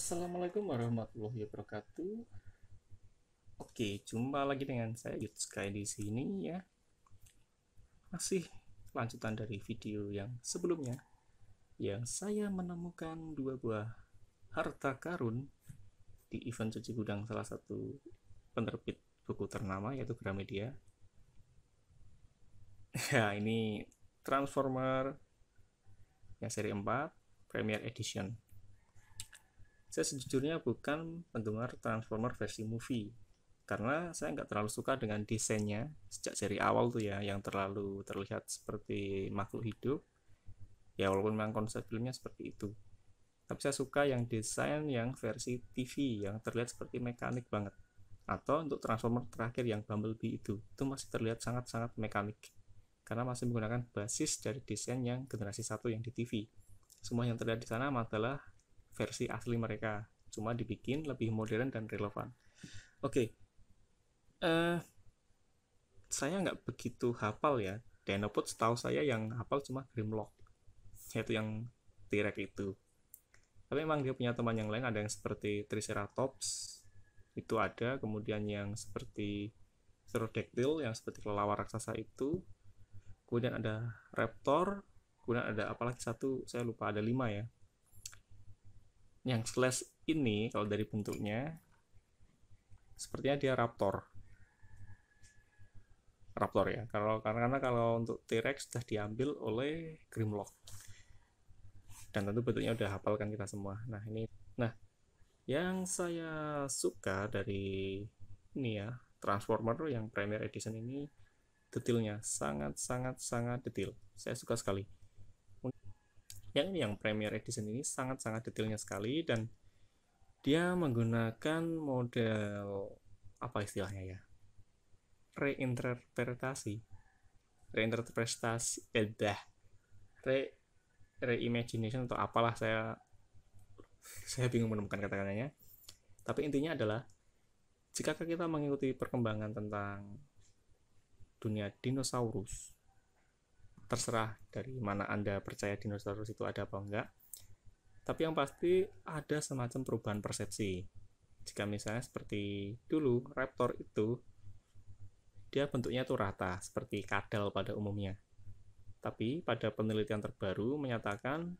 Assalamualaikum warahmatullahi wabarakatuh. Oke, jumpa lagi dengan saya Youth Sky di sini ya. Masih lanjutan dari video yang sebelumnya yang saya menemukan dua buah harta karun di event cuci gudang salah satu penerbit buku ternama yaitu Gramedia. Ya, ini Transformer yang seri 4 Premier Edition saya sejujurnya bukan penggemar Transformer versi movie karena saya nggak terlalu suka dengan desainnya sejak seri awal tuh ya yang terlalu terlihat seperti makhluk hidup ya walaupun memang konsep filmnya seperti itu tapi saya suka yang desain yang versi TV yang terlihat seperti mekanik banget atau untuk transformer terakhir yang Bumblebee itu itu masih terlihat sangat-sangat mekanik karena masih menggunakan basis dari desain yang generasi satu yang di TV semua yang terlihat di sana adalah versi asli mereka cuma dibikin lebih modern dan relevan oke okay. uh, eh, saya nggak begitu hafal ya Dinoput setahu saya yang hafal cuma Grimlock yaitu yang T-Rex itu tapi memang dia punya teman yang lain ada yang seperti Triceratops itu ada kemudian yang seperti Pterodactyl yang seperti kelelawar raksasa itu kemudian ada Raptor kemudian ada apalagi satu saya lupa ada lima ya yang slash ini kalau dari bentuknya sepertinya dia raptor raptor ya kalau karena, karena kalau untuk T-Rex sudah diambil oleh Grimlock dan tentu bentuknya udah hafalkan kita semua nah ini nah yang saya suka dari ini ya Transformer yang Premier Edition ini detailnya sangat sangat sangat detail saya suka sekali yang ini yang Premier Edition ini sangat-sangat detailnya sekali dan dia menggunakan model apa istilahnya ya? Reinterpretasi. Reinterpretasi edah. Eh, re reimagination atau apalah saya saya bingung menemukan kata-katanya. Tapi intinya adalah jika kita mengikuti perkembangan tentang dunia dinosaurus terserah dari mana Anda percaya dinosaurus itu ada apa enggak. Tapi yang pasti ada semacam perubahan persepsi. Jika misalnya seperti dulu raptor itu dia bentuknya tuh rata seperti kadal pada umumnya. Tapi pada penelitian terbaru menyatakan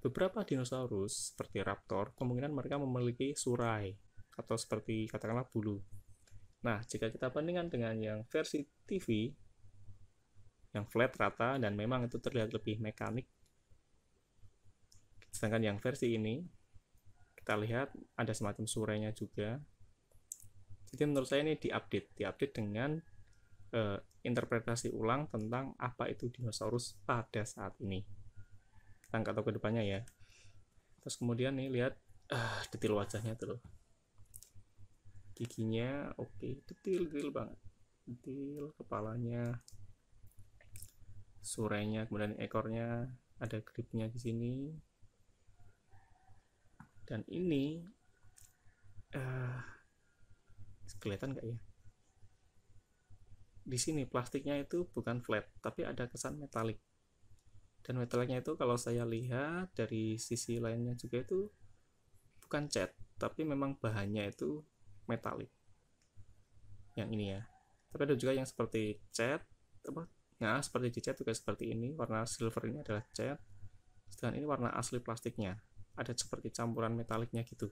beberapa dinosaurus seperti raptor kemungkinan mereka memiliki surai atau seperti katakanlah bulu. Nah, jika kita bandingkan dengan yang versi TV yang flat rata dan memang itu terlihat lebih mekanik sedangkan yang versi ini kita lihat ada semacam surainya juga jadi menurut saya ini diupdate diupdate dengan eh, interpretasi ulang tentang apa itu dinosaurus pada saat ini kita nggak tahu kedepannya ya terus kemudian nih lihat uh, eh, detail wajahnya tuh loh giginya oke okay. detail detail banget detail kepalanya surainya kemudian ekornya ada gripnya di sini dan ini uh, kelihatan nggak ya di sini plastiknya itu bukan flat tapi ada kesan metalik dan metaliknya itu kalau saya lihat dari sisi lainnya juga itu bukan cat tapi memang bahannya itu metalik yang ini ya tapi ada juga yang seperti cat apa Nah, seperti di chat juga seperti ini, warna silver ini adalah chat. dan ini warna asli plastiknya. Ada seperti campuran metaliknya gitu.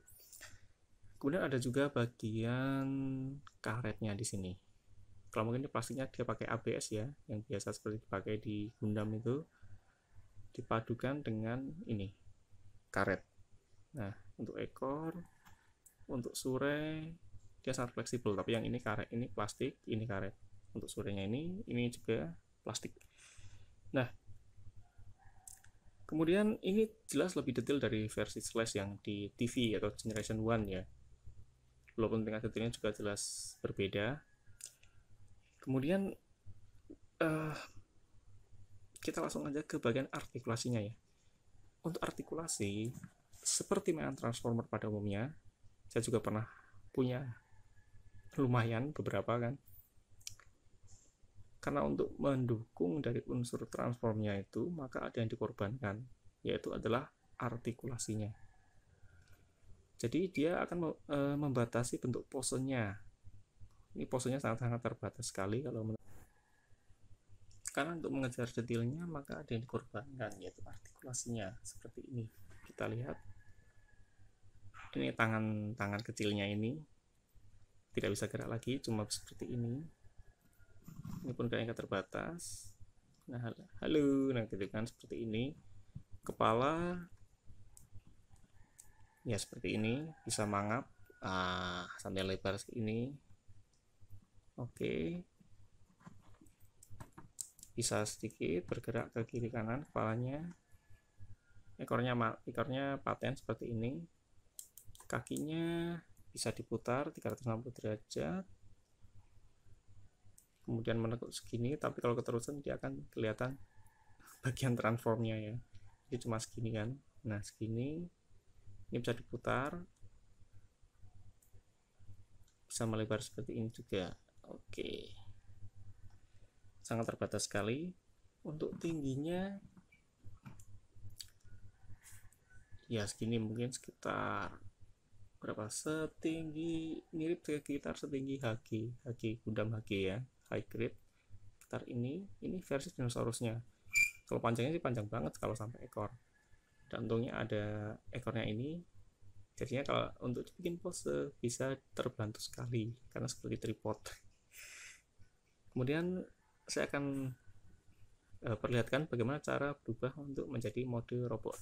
Kemudian ada juga bagian karetnya di sini. Kalau mungkin ini plastiknya dia pakai ABS ya, yang biasa seperti dipakai di Gundam itu dipadukan dengan ini karet. Nah, untuk ekor, untuk sure dia sangat fleksibel, tapi yang ini karet, ini plastik, ini karet. Untuk surenya ini, ini juga plastik. Nah, kemudian ini jelas lebih detail dari versi Slash yang di TV atau Generation one ya. Walaupun tingkat detailnya juga jelas berbeda. Kemudian uh, kita langsung aja ke bagian artikulasinya ya. Untuk artikulasi, seperti mainan Transformer pada umumnya, saya juga pernah punya lumayan beberapa kan karena untuk mendukung dari unsur transformnya itu, maka ada yang dikorbankan, yaitu adalah artikulasinya. Jadi dia akan e, membatasi bentuk posenya. Ini posenya sangat-sangat terbatas sekali kalau men- karena untuk mengejar detailnya maka ada yang dikorbankan yaitu artikulasinya seperti ini. Kita lihat ini tangan tangan kecilnya ini tidak bisa gerak lagi cuma seperti ini ini pun kayaknya terbatas nah halo nah gitu kan seperti ini kepala ya seperti ini bisa mangap ah sampai lebar ini oke bisa sedikit bergerak ke kiri kanan kepalanya ekornya ekornya paten seperti ini kakinya bisa diputar 360 derajat kemudian menekuk segini tapi kalau keterusan dia akan kelihatan bagian transformnya ya jadi cuma segini kan nah segini ini bisa diputar bisa melebar seperti ini juga oke sangat terbatas sekali untuk tingginya ya segini mungkin sekitar berapa setinggi mirip sekitar setinggi haki haki Gundam haki ya high grade ntar ini ini versi dinosaurusnya kalau panjangnya sih panjang banget kalau sampai ekor dan untungnya ada ekornya ini jadinya kalau untuk bikin pose bisa terbantu sekali karena seperti tripod kemudian saya akan eh, perlihatkan bagaimana cara berubah untuk menjadi mode robot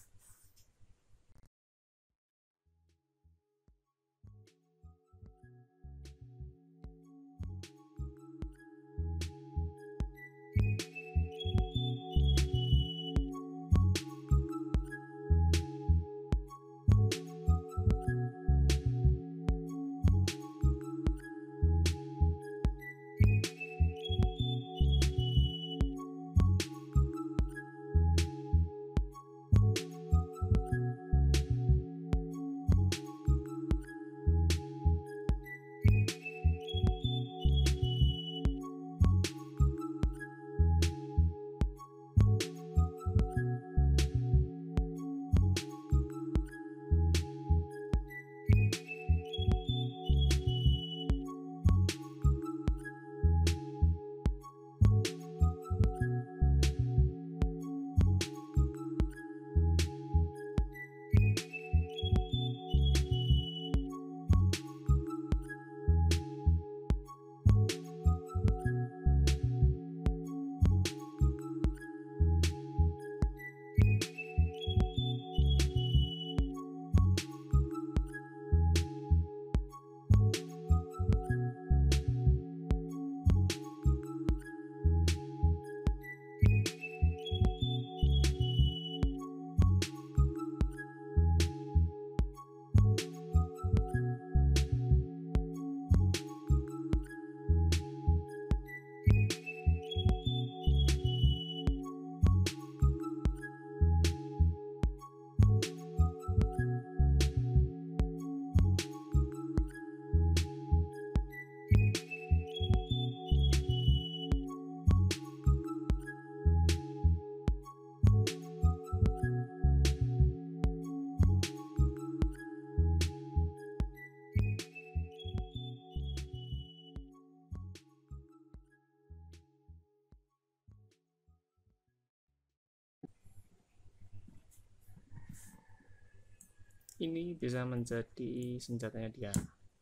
ini bisa menjadi senjatanya dia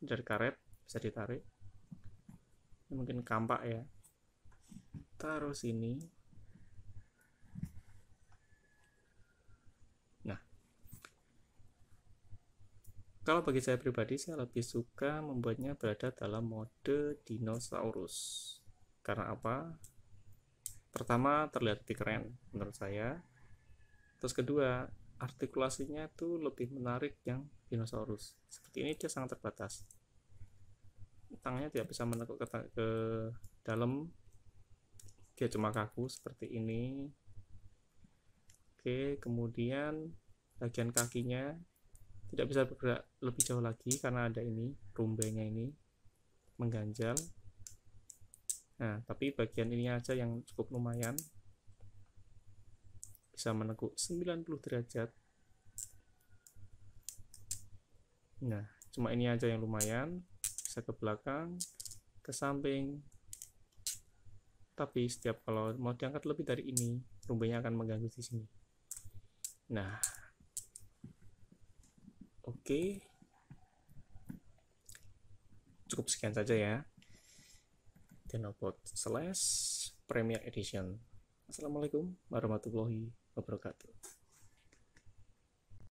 dari karet bisa ditarik ini ya, mungkin kampak ya taruh sini nah kalau bagi saya pribadi saya lebih suka membuatnya berada dalam mode dinosaurus karena apa pertama terlihat lebih keren menurut saya terus kedua artikulasinya itu lebih menarik yang dinosaurus. Seperti ini dia sangat terbatas. Tangannya tidak bisa menekuk ke, ke dalam. Dia cuma kaku seperti ini. Oke, kemudian bagian kakinya tidak bisa bergerak lebih jauh lagi karena ada ini rumbengnya ini mengganjal. Nah, tapi bagian ini aja yang cukup lumayan bisa menekuk 90 derajat nah cuma ini aja yang lumayan bisa ke belakang ke samping tapi setiap kalau mau diangkat lebih dari ini rumbanya akan mengganggu di sini nah oke okay. cukup sekian saja ya Dinobot slash Premier Edition Assalamualaikum warahmatullahi Obrigado.